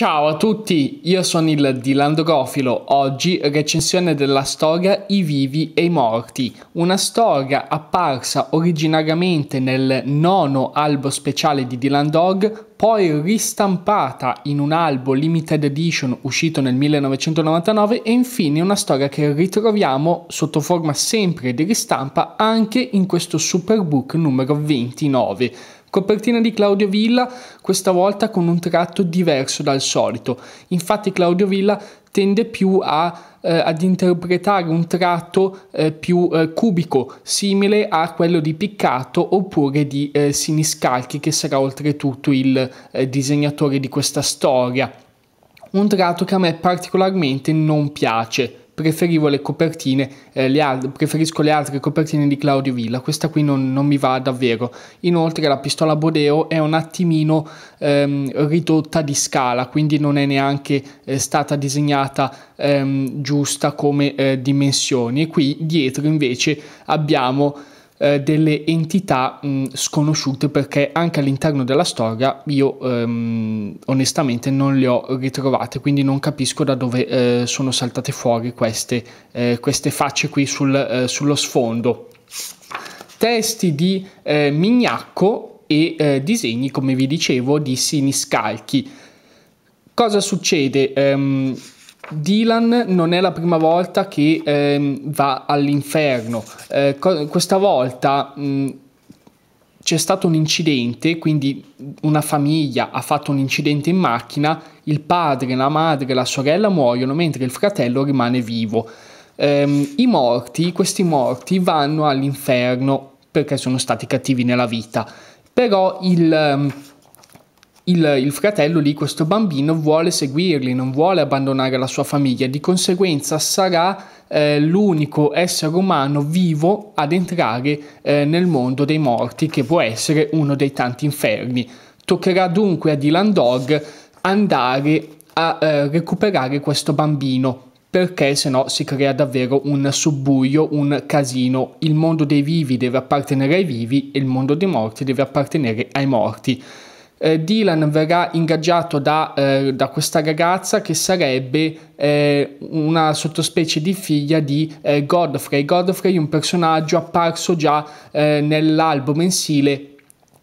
Ciao a tutti, io sono il Dylan Drofilo, oggi recensione della storia I vivi e i morti, una storia apparsa originariamente nel nono albo speciale di Dylan Dog, poi ristampata in un albo limited edition uscito nel 1999 e infine una storia che ritroviamo sotto forma sempre di ristampa anche in questo Superbook numero 29. Copertina di Claudio Villa, questa volta con un tratto diverso dal solito. Infatti Claudio Villa tende più a, eh, ad interpretare un tratto eh, più eh, cubico, simile a quello di Piccato oppure di eh, Siniscalchi, che sarà oltretutto il eh, disegnatore di questa storia. Un tratto che a me particolarmente non piace, preferivo le copertine, eh, le al- preferisco le altre copertine di Claudio Villa, questa qui non, non, mi va davvero. Inoltre la pistola Bodeo è un attimino ehm, ridotta di scala, quindi non è neanche eh, stata disegnata ehm, giusta come eh, dimensioni. E qui dietro invece abbiamo eh, delle entità mh, mm, sconosciute perché anche all'interno della storia io ehm, onestamente non le ho ritrovate, quindi non capisco da dove eh, sono saltate fuori queste, eh, queste facce qui sul, eh, sullo sfondo. Testi di eh, Mignacco e eh, disegni, come vi dicevo, di Siniscalchi. Cosa succede? Ehm, Dylan non è la prima volta che ehm, va all'inferno. Eh, co- questa volta mh, c'è stato un incidente, quindi una famiglia ha fatto un incidente in macchina, il padre, la madre, e la sorella muoiono mentre il fratello rimane vivo. Eh, I morti, questi morti vanno all'inferno perché sono stati cattivi nella vita, però il... Ehm, il, il, fratello lì, questo bambino, vuole seguirli, non vuole abbandonare la sua famiglia, di conseguenza sarà eh, l'unico essere umano vivo ad entrare eh, nel mondo dei morti, che può essere uno dei tanti inferni. Toccherà dunque a Dylan Dog andare a eh, recuperare questo bambino perché se no si crea davvero un subbuio, un casino. Il mondo dei vivi deve appartenere ai vivi e il mondo dei morti deve appartenere ai morti eh, Dylan verrà ingaggiato da, eh, da, questa ragazza che sarebbe eh, una sottospecie di figlia di eh, Godfrey. Godfrey è un personaggio apparso già eh, nell'albo mensile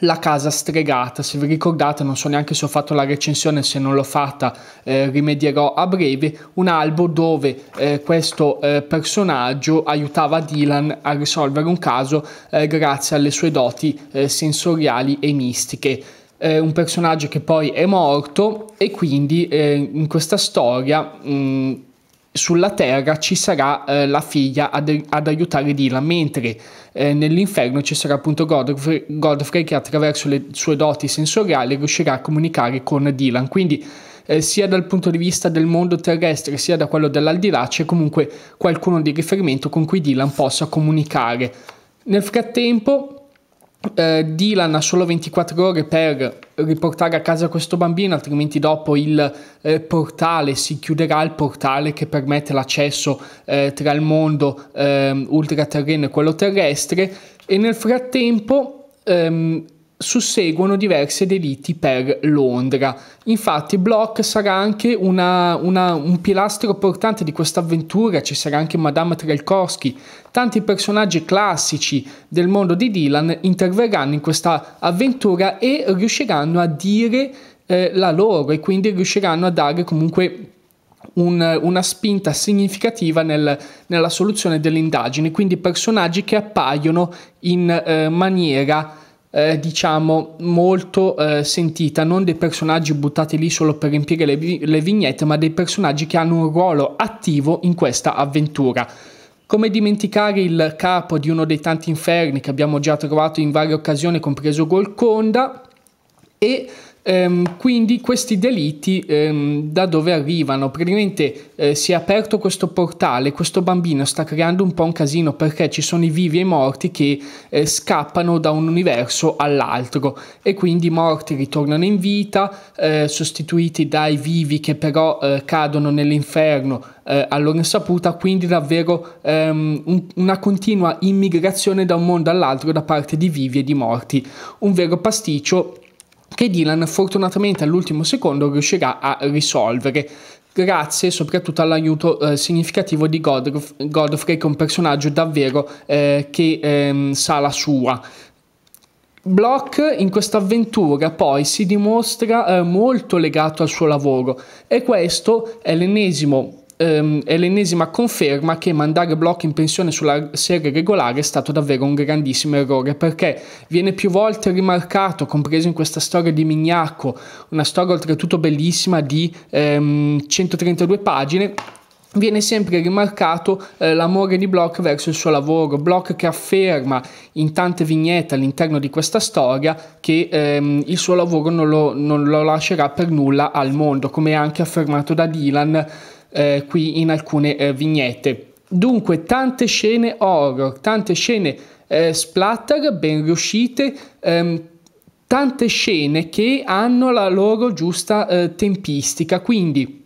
la casa stregata, se vi ricordate, non so neanche se ho fatto la recensione, se non l'ho fatta eh, rimedierò a breve, un albo dove eh, questo eh, personaggio aiutava Dylan a risolvere un caso eh, grazie alle sue doti sensoriali e mistiche eh, un personaggio che poi è morto e quindi eh, in questa storia mh, mm, sulla Terra ci sarà eh, la figlia ad, ad, aiutare Dylan, mentre eh, nell'inferno ci sarà appunto Godfrey, Godfrey, che attraverso le sue doti sensoriali riuscirà a comunicare con Dylan. Quindi eh, sia dal punto di vista del mondo terrestre sia da quello dell'aldilà c'è comunque qualcuno di riferimento con cui Dylan possa comunicare. Nel frattempo eh, Dylan ha solo 24 ore per riportare a casa questo bambino, altrimenti dopo il eh, portale si chiuderà, il portale che permette l'accesso eh, tra il mondo ehm, ultraterreno e quello terrestre e nel frattempo ehm, susseguono diversi delitti per Londra. Infatti Block sarà anche una, una, un pilastro portante di questa avventura, ci sarà anche Madame Trelkowski, tanti personaggi classici del mondo di Dylan interverranno in questa avventura e riusciranno a dire eh, la loro e quindi riusciranno a dare comunque un, una spinta significativa nel, nella soluzione dell'indagine, quindi personaggi che appaiono in eh, maniera eh, diciamo molto eh, sentita, non dei personaggi buttati lì solo per riempire le, vi- le vignette, ma dei personaggi che hanno un ruolo attivo in questa avventura. Come dimenticare il capo di uno dei tanti inferni che abbiamo già trovato in varie occasioni, compreso Golconda, e Ehm, quindi questi delitti ehm, da dove arrivano? Praticamente eh, si è aperto questo portale, questo bambino sta creando un po' un casino perché ci sono i vivi e i morti che eh, scappano da un universo all'altro e quindi i morti ritornano in vita, eh, sostituiti dai vivi che però eh, cadono nell'inferno eh, a loro insaputa, quindi davvero ehm, un, una continua immigrazione da un mondo all'altro da parte di vivi e di morti, un vero pasticcio che Dylan fortunatamente all'ultimo secondo riuscirà a risolvere grazie soprattutto all'aiuto eh, significativo di Godf- Godfrey che è un personaggio davvero eh, che ehm, sa la sua. Block in questa avventura poi si dimostra eh, molto legato al suo lavoro e questo è l'ennesimo ehm, è l'ennesima conferma che mandare Block in pensione sulla serie regolare è stato davvero un grandissimo errore perché viene più volte rimarcato, compreso in questa storia di Mignacco, una storia oltretutto bellissima di ehm, 132 pagine viene sempre rimarcato eh, l'amore di Block verso il suo lavoro, Block che afferma in tante vignette all'interno di questa storia che ehm, il suo lavoro non lo, non lo lascerà per nulla al mondo, come è anche affermato da Dylan eh, qui in alcune eh, vignette. Dunque tante scene horror, tante scene eh, splatter ben riuscite, ehm, tante scene che hanno la loro giusta eh, tempistica, quindi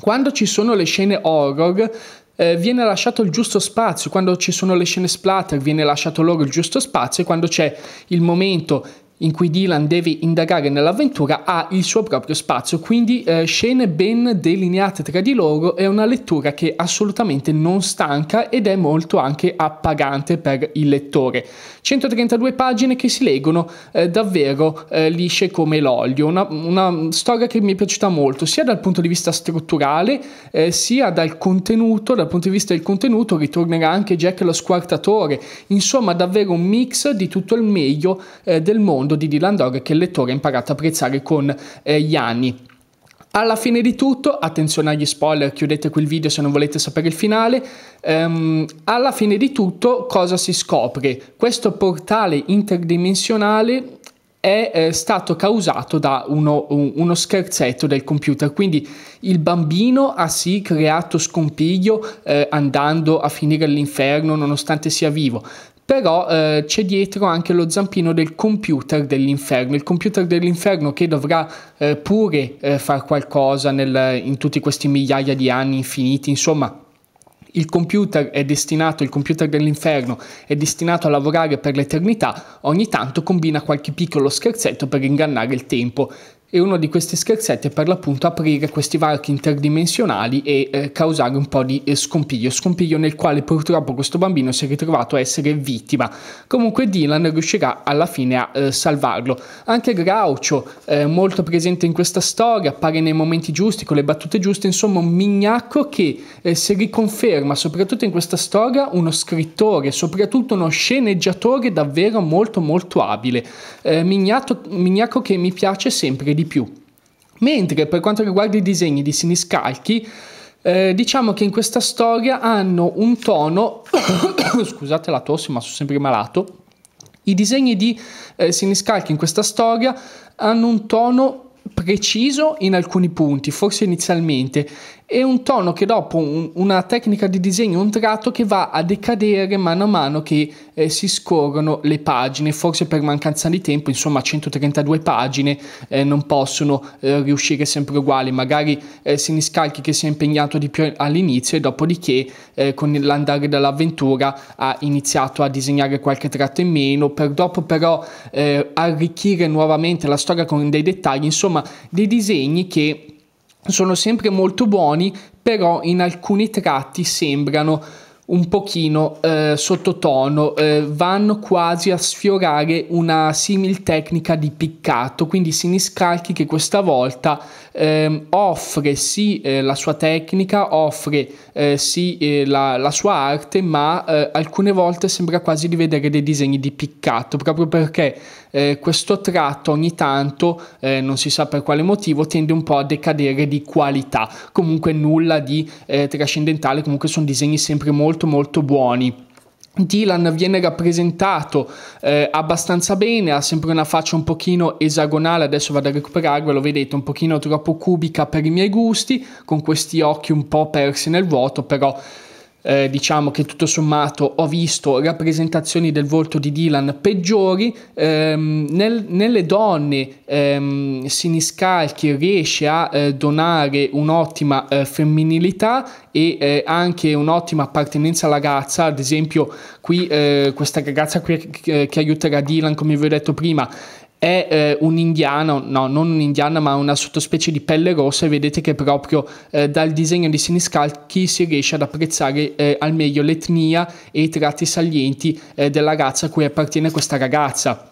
quando ci sono le scene horror eh, viene lasciato il giusto spazio, quando ci sono le scene splatter viene lasciato loro il giusto spazio e quando c'è il momento in cui Dylan deve indagare nell'avventura ha il suo proprio spazio, quindi eh, scene ben delineate tra di loro è una lettura che assolutamente non stanca ed è molto anche appagante per il lettore. 132 pagine che si leggono eh, davvero eh, lisce come l'olio, una, una, storia che mi è piaciuta molto sia dal punto di vista strutturale eh, sia dal contenuto, dal punto di vista del contenuto ritornerà anche Jack lo squartatore, insomma davvero un mix di tutto il meglio eh, del mondo mondo di Dylan Dog che il lettore ha imparato a apprezzare con eh, gli anni. Alla fine di tutto, attenzione agli spoiler, chiudete qui il video se non volete sapere il finale, um, alla fine di tutto cosa si scopre? Questo portale interdimensionale è eh, stato causato da uno, uno, scherzetto del computer. Quindi il bambino ha sì creato scompiglio eh, andando a finire all'inferno nonostante sia vivo, però eh, c'è dietro anche lo zampino del computer dell'inferno, il computer dell'inferno che dovrà eh, pure eh, fare qualcosa nel, in tutti questi migliaia di anni infiniti, insomma il computer è destinato, il computer dell'inferno è destinato a lavorare per l'eternità, ogni tanto combina qualche piccolo scherzetto per ingannare il tempo e uno di questi scherzetti è per l'appunto aprire questi varchi interdimensionali e eh, causare un po' di eh, scompiglio, scompiglio nel quale purtroppo questo bambino si è ritrovato a essere vittima. Comunque Dylan riuscirà alla fine a eh, salvarlo. Anche Groucho, eh, molto presente in questa storia, appare nei momenti giusti, con le battute giuste, insomma un mignacco che eh, si riconferma soprattutto in questa storia uno scrittore, soprattutto uno sceneggiatore davvero molto molto abile. Eh, mignacco che mi piace sempre di di più. Mentre per quanto riguarda i disegni di Siniscalchi, eh, diciamo che in questa storia hanno un tono, scusate la tosse ma sono sempre malato, i disegni di eh, Siniscalchi in questa storia hanno un tono preciso in alcuni punti, forse inizialmente, e un tono che dopo un, una tecnica di disegno, un tratto che va a decadere mano a mano che eh, si scorrono le pagine, forse per mancanza di tempo, insomma 132 pagine eh, non possono eh, riuscire sempre uguali, magari eh, se ne scarichi che si è impegnato di più all'inizio e dopodiché eh, con l'andare dell'avventura ha iniziato a disegnare qualche tratto in meno, per dopo però eh, arricchire nuovamente la storia con dei dettagli, insomma dei disegni che sono sempre molto buoni, però in alcuni tratti sembrano un pochino eh, sottotono, eh, vanno quasi a sfiorare una simil tecnica di piccato, quindi Siniscalchi che questa volta eh, offre sì eh, la sua tecnica, offre eh, sì eh, la, la, sua arte, ma alcune volte sembra quasi di vedere dei disegni di piccato, proprio perché questo tratto ogni tanto, non si sa per quale motivo, tende un po' a decadere di qualità, comunque nulla di trascendentale, comunque sono disegni sempre molto molto molto buoni. Dylan viene rappresentato eh, abbastanza bene, ha sempre una faccia un pochino esagonale, adesso vado a recuperarvelo, vedete, un pochino troppo cubica per i miei gusti, con questi occhi un po' persi nel vuoto, però eh, diciamo che tutto sommato ho visto rappresentazioni del volto di Dylan peggiori, ehm, nel, nelle donne ehm, Siniscalchi riesce a eh, donare un'ottima eh, femminilità e eh, anche un'ottima appartenenza alla ragazza. ad esempio qui eh, questa ragazza qui, che, eh, che aiuterà Dylan come vi ho detto prima è eh, un indiano, no, non un indiano, ma una sottospecie di pelle rossa e vedete che proprio eh, dal disegno di Siniscalchi si riesce ad apprezzare eh, al meglio l'etnia e i tratti salienti eh, della razza a cui appartiene questa ragazza.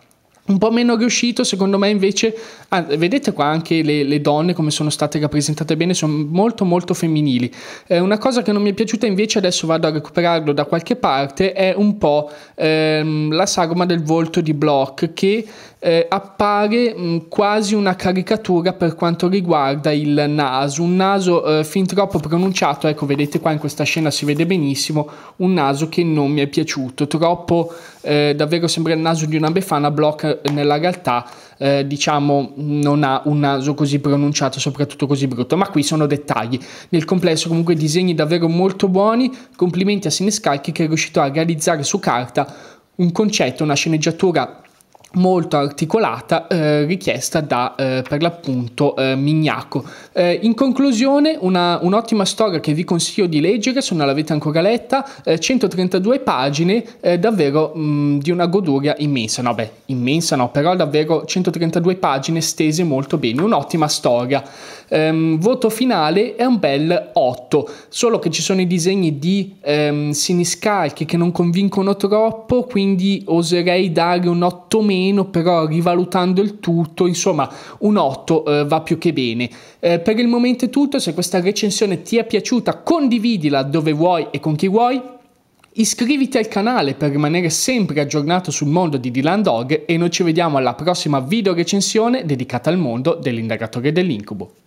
Un po' meno riuscito, secondo me invece, ah, vedete qua anche le, le, donne come sono state rappresentate bene, sono molto molto femminili. Eh, una cosa che non mi è piaciuta invece, adesso vado a recuperarlo da qualche parte, è un po' ehm, la sagoma del volto di Bloch che eh, appare mh, mm, quasi una caricatura per quanto riguarda il naso, un naso eh, fin troppo pronunciato, ecco vedete qua in questa scena si vede benissimo, un naso che non mi è piaciuto, troppo eh, davvero sembra il naso di una befana, Block eh, nella realtà eh, diciamo non ha un naso così pronunciato, soprattutto così brutto, ma qui sono dettagli. Nel complesso comunque disegni davvero molto buoni, complimenti a Sinescalchi che è riuscito a realizzare su carta un concetto, una sceneggiatura molto articolata eh, richiesta da eh, per l'appunto eh, Mignacco. Eh, in conclusione una, un'ottima storia che vi consiglio di leggere se non l'avete ancora letta, 132 eh, pagine eh, davvero mh, mm, di una goduria immensa, no beh immensa no però davvero 132 pagine stese molto bene, un'ottima storia. Ehm, voto finale è un bel 8, solo che ci sono i disegni di ehm, siniscalchi che non convincono troppo quindi oserei dare un 8 meno meno, però rivalutando il tutto, insomma, un 8 eh, va più che bene. Eh, per il momento è tutto, se questa recensione ti è piaciuta condividila dove vuoi e con chi vuoi. Iscriviti al canale per rimanere sempre aggiornato sul mondo di Dylan Dog e noi ci vediamo alla prossima video recensione dedicata al mondo dell'indagatore dell'incubo.